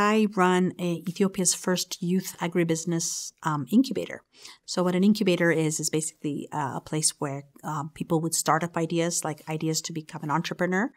I run a, Ethiopia's first youth agribusiness um, incubator. So, what an incubator is, is basically uh, a place where um, people with startup ideas, like ideas to become an entrepreneur,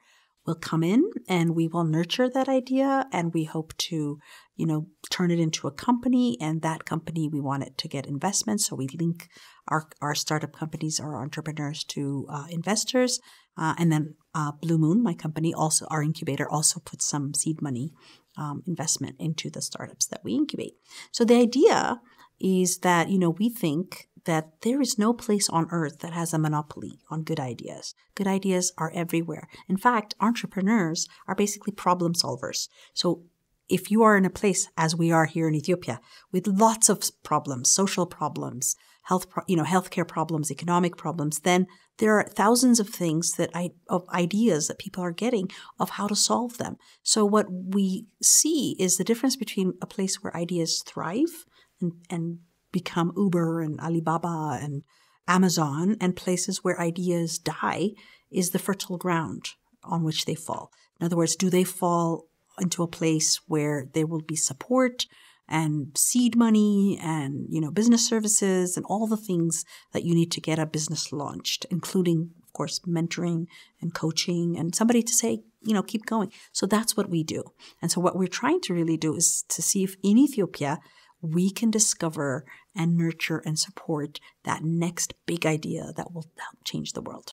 will come in and we will nurture that idea and we hope to, you know, turn it into a company. And that company, we want it to get investment. So, we link our, our startup companies our entrepreneurs to uh, investors. Uh, and then uh, Blue Moon, my company, also our incubator, also puts some seed money um, investment into the startups that we incubate. So the idea is that you know we think that there is no place on earth that has a monopoly on good ideas. Good ideas are everywhere. In fact, entrepreneurs are basically problem solvers. So if you are in a place as we are here in Ethiopia with lots of problems, social problems, health, pro- you know, healthcare problems, economic problems, then there are thousands of things that I, of ideas that people are getting of how to solve them. So what we see is the difference between a place where ideas thrive and, and become Uber and Alibaba and Amazon and places where ideas die is the fertile ground on which they fall. In other words, do they fall into a place where there will be support and seed money and you know business services and all the things that you need to get a business launched including of course mentoring and coaching and somebody to say you know keep going so that's what we do and so what we're trying to really do is to see if in Ethiopia we can discover and nurture and support that next big idea that will help change the world